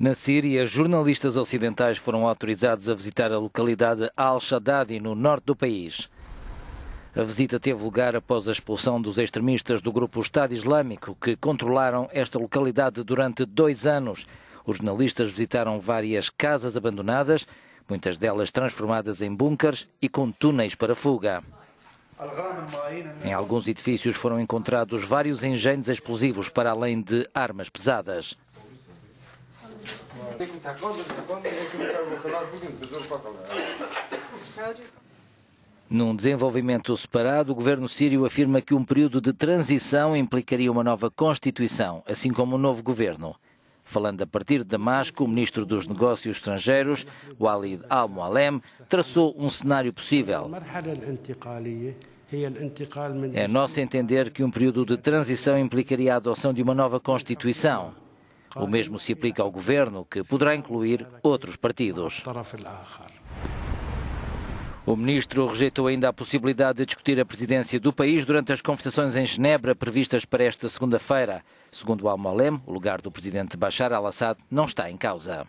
Na Síria, jornalistas ocidentais foram autorizados a visitar a localidade Al-Shaddadi, no norte do país. A visita teve lugar após a expulsão dos extremistas do grupo Estado Islâmico, que controlaram esta localidade durante dois anos. Os jornalistas visitaram várias casas abandonadas, muitas delas transformadas em bunkers e com túneis para fuga. Em alguns edifícios foram encontrados vários engenhos explosivos, para além de armas pesadas kadar bugün Num desenvolvimento separado, o governo sírio afirma que um período de transição implicaria uma nova Constituição, assim como um novo governo. Falando a partir de Damasco, o ministro dos Negócios Estrangeiros, Walid al-Mualem, traçou um cenário possível. É nosso entender que um período de transição implicaria a adoção de uma nova Constituição. O mesmo se aplica ao governo, que poderá incluir outros partidos. O ministro rejeitou ainda a possibilidade de discutir a presidência do país durante as conversações em Genebra previstas para esta segunda-feira. Segundo Al-Malem, o lugar do presidente Bashar al-Assad não está em causa.